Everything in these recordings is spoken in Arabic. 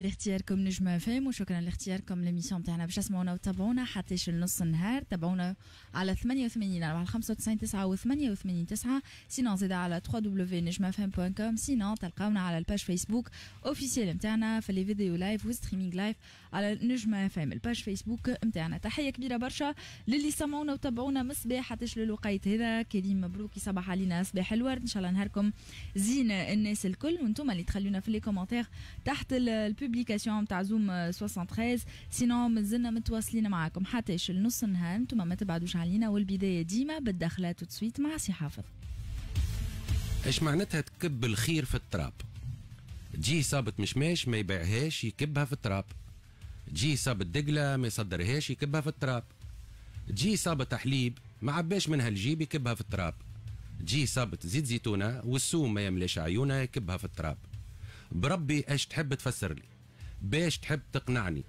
لاختياركم نجمة فهم وشكرا لاختياركم لميسيون بتاعنا باش تسمعونا وتابعونا حتى النص النهار تابعونا على 88 على 95 9 و 88 9 سينون زيد على www.nijmafm.com سينون تلقاونا على الباج فيسبوك اوفيسيال نتاعنا في لي فيديو لايف وستريمينغ لايف على نجمة فهم الباج فيسبوك نتاعنا تحية كبيرة برشا للي سمعونا وتابعونا من الصباح حتى للوقيت هذا كريم مبروك يصبح علينا صباح الورد ان شاء الله نهاركم زين الناس الكل وانتم اللي تخلونا في لي كومنتير تحت البيب البوبليكاسيون نتاع زوم 73 سينو مازلنا متواصلين معاكم حتى النص النهار انتم ما تبعدوش علينا والبدايه ديما بالدخلات وتصويت مع سي حافظ ايش معناتها تكب الخير في التراب جي صابت مشماش ما يبيعهاش يكبها في التراب جي صابت دقلة ما يصدرهاش يكبها في التراب جي صابت حليب ما عباش منها الجيب يكبها في التراب جي صابت زيت زيتونة والسوم ما يملاش عيونه يكبها في التراب بربي اش تحب تفسر لي باش تحب تقنعني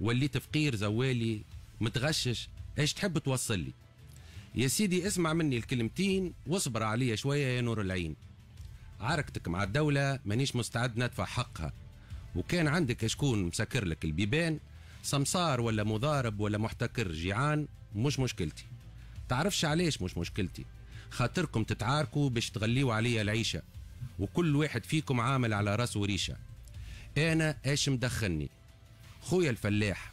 وليت فقير زوالي متغشش ايش تحب توصل لي يا سيدي اسمع مني الكلمتين واصبر عليا شوية يا نور العين عركتك مع الدولة مانيش مستعد ندفع حقها وكان عندك شكون مسكر لك البيبان سمسار ولا مضارب ولا محتكر جيعان مش مشكلتي تعرفش علاش مش مشكلتي خاطركم تتعاركوا باش تغليوا عليا العيشة وكل واحد فيكم عامل على راسه ريشة انا ايش مدخلني خويا الفلاح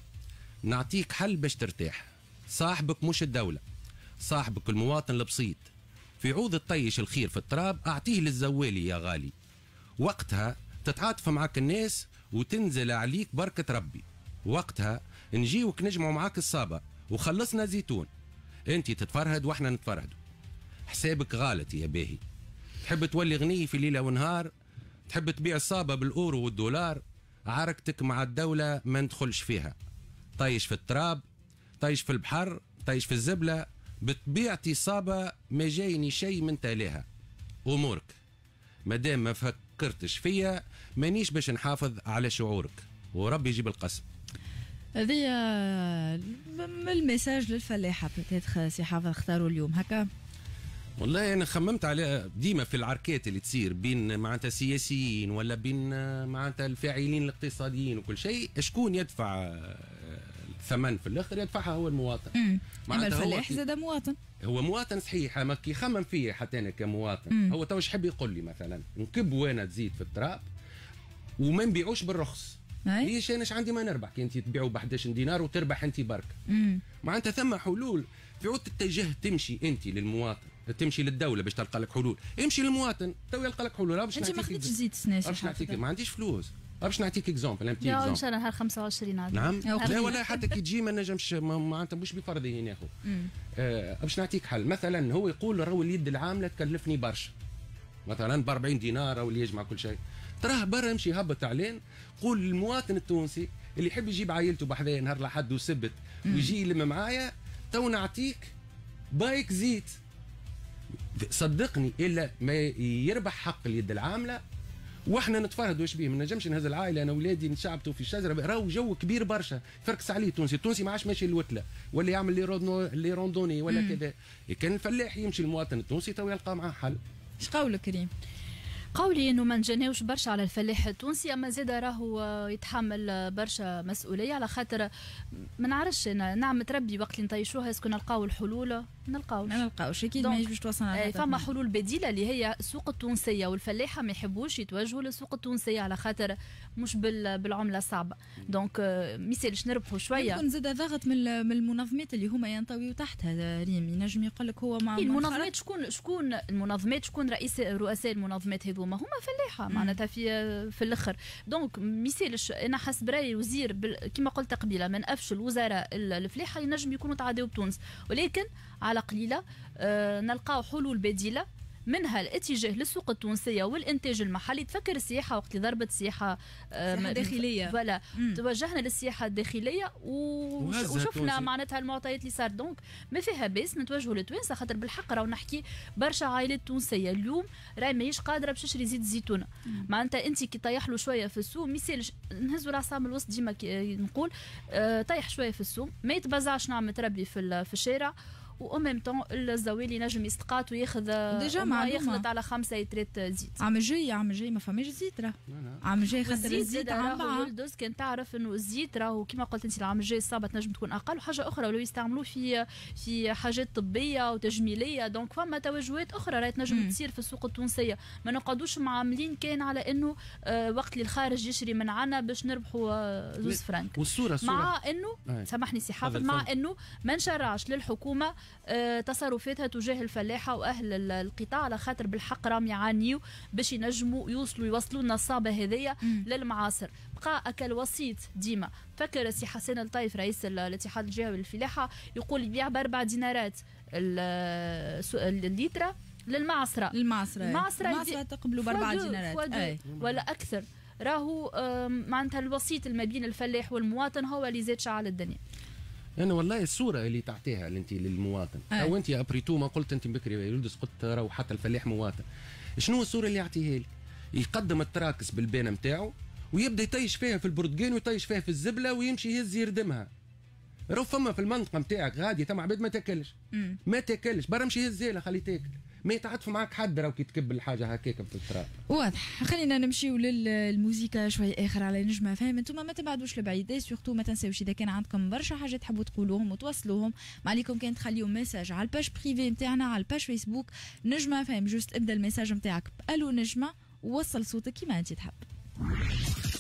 نعطيك حل باش ترتاح صاحبك مش الدولة صاحبك المواطن البسيط في عوض الطيش الخير في التراب اعطيه للزوالي يا غالي وقتها تتعاطف معك الناس وتنزل عليك بركة ربي وقتها نجيوك نجمعوا معاك الصابة وخلصنا زيتون انت تتفرهد واحنا نتفرهد حسابك غلط يا باهي تحب تولي غني في ليلة ونهار تحب تبيع صابة بالأورو والدولار عركتك مع الدولة ما ندخلش فيها طيش في التراب طيش في البحر طيش في الزبلة بطبيعتي صابة ما جايني شيء من تاليها أمورك مادام ما فكرتش فيا مانيش باش نحافظ على شعورك وربي يجيب القسم هذه آه، الميساج للفلاحة بتاتخ آه، سي حافظ اختاروا اليوم هكا والله انا خممت على ديما في العركات اللي تصير بين معناتها السياسيين ولا بين معناتها الفاعلين الاقتصاديين وكل شيء شكون يدفع آه، الثمن في الاخر يدفعها هو المواطن هو الفلاح زاد مواطن هو مواطن صحيح اما كي خمم فيه حتى انا كمواطن مم. هو تو يحب يقول لي مثلا نكب وانا تزيد في التراب وما نبيعوش بالرخص ليش انا عندي ما نربح كي انت تبيعوا ب 11 دينار وتربح انت برك معناتها ثم حلول في عود الاتجاه تمشي انت للمواطن تمشي للدوله باش تلقى لك حلول امشي للمواطن تو يلقى لك حلول باش انت ما خديتش زيت سناش باش نعطيك ما عنديش فلوس باش نعطيك اكزومبل ان تي اكزومبل الله نهار 25 نعم لا ولا حتى كي تجي ما نجمش معناتها مش بفرضي ناخذ آه، باش نعطيك حل مثلا هو يقول راهو اليد العامله تكلفني برشا مثلا ب 40 دينار او اللي يجمع كل شيء تراه برا امشي هبط اعلان قول للمواطن التونسي اللي يحب يجيب عائلته بحذايا نهار الاحد وسبت ويجي يلم معايا تو نعطيك بايك زيت صدقني الا ما يربح حق اليد العامله واحنا نتفرهدوا واش بيه ما نجمش نهز العائله انا ولادي نشعبتوا في الشجره راهو جو كبير برشا فركس عليه التونسي التونسي ما عادش ماشي للوتله ولا يعمل لي رودنو لي روندوني ولا كذا كان الفلاح يمشي المواطن التونسي تو يلقى معاه حل اش قولك كريم قولي انه ما نجناوش برشا على الفلاح التونسي اما زاد راهو يتحمل برشا مسؤوليه على خاطر ما نعرفش انا نعم تربي وقت اللي نطيشوها اسكو نلقاو الحلول نلقاوش ما نلقاوش اكيد ما يجبش توصل على إيه، فما حلول بديله اللي هي السوق التونسيه والفلاحه ما يحبوش يتوجهوا للسوق التونسيه على خاطر مش بالعمله الصعبه دونك آه، ميسالش نربحوا شويه يكون زاد ضغط من المنظمات اللي هما ينطويوا تحتها ريم ينجم يقول لك هو مع إيه، المنظمات شكون شكون المنظمات شكون رئيس رؤساء المنظمات هذوما هما فلاحه معناتها في في الاخر دونك ميسالش انا حسب رايي وزير كما قلت قبيله من افشل وزراء الفلاحه ينجم يكونوا تعادوا بتونس ولكن على قليله آه، نلقاو حلول بديله منها الاتجاه للسوق التونسيه والانتاج المحلي تفكر السياحه وقت اللي ضربت السياحه الداخليه آه، فوالا توجهنا للسياحه الداخليه وشفنا معناتها المعطيات اللي صار دونك ما فيها باس نتوجهوا لتوانسه خاطر بالحق راهو نحكي برشا عائلات تونسيه اليوم راهي ماهيش قادره باش تشري زيت الزيتونه معناتها انت كي طيح له شويه في السوق ما يسالش نهزوا راسها من الوسط ديما نقول آه، طيح شويه في السوق ما يتبزعش نعم تربي في, في الشارع ميم طون الزوي اللي نجم يستقات وياخذ ديجا يخلط على خمسة يترات زيت عم جاي عم جاي ما فماش زيت راه عم جاي خاطر الزيت عم يلدوز كان تعرف انه الزيت راه كيما قلت انت العام الجاي الصابه تنجم تكون اقل وحاجه اخرى ولو يستعملوه في في حاجات طبيه وتجميليه دونك فما توجهات اخرى راهي تنجم تصير في السوق التونسيه ما نقعدوش معاملين كان على انه آه، وقت اللي الخارج يشري من عنا باش نربحوا آه، زوز فرانك والصوره مع انه سامحني سي حافظ مع انه ما نشرعش للحكومه آه، تصرفاتها تجاه الفلاحة وأهل القطاع على خاطر بالحق راهم يعانيو باش ينجموا يوصلوا يوصلوا النصابة هذيا للمعاصر بقى كالوسيط ديما فكر سي حسين الطايف رئيس الاتحاد الجهوي للفلاحة يقول يبيع بأربع دينارات الليترة للمعصرة المعصرة المعصرة, المعصرة تقبلوا بأربع دينارات ولا أكثر راهو معناتها الوسيط ما بين الفلاح والمواطن هو اللي زاد شعل الدنيا انا يعني والله الصوره اللي تعطيها انت للمواطن أي. او انت ابريتو ما قلت انت بكري يلدس قلت راهو حتى الفلاح مواطن شنو الصوره اللي يعطيها لك يقدم التراكس بالبانه نتاعو ويبدا يطيش فيها في البرتقال ويطيش فيها في الزبله ويمشي يهز يردمها رو فما في المنطقه نتاعك غادي تم عباد ما تاكلش ما تاكلش برا مشي يهز خلي تاكل ما يتعاطفوا معك حد راه كي تكب الحاجه هكاك في التراب واضح خلينا نمشيو للموسيقى شوي اخر على نجمه فاهم انتم ما تبعدوش لبعيد سورتو ما تنساوش اذا كان عندكم برشا حاجه تحبوا تقولوهم وتوصلوهم ما عليكم كان تخليو ميساج على الباج بريفي نتاعنا على الباج فيسبوك نجمه فاهم جوست ابدا الميساج نتاعك الو نجمه وصل صوتك كيما انت تحب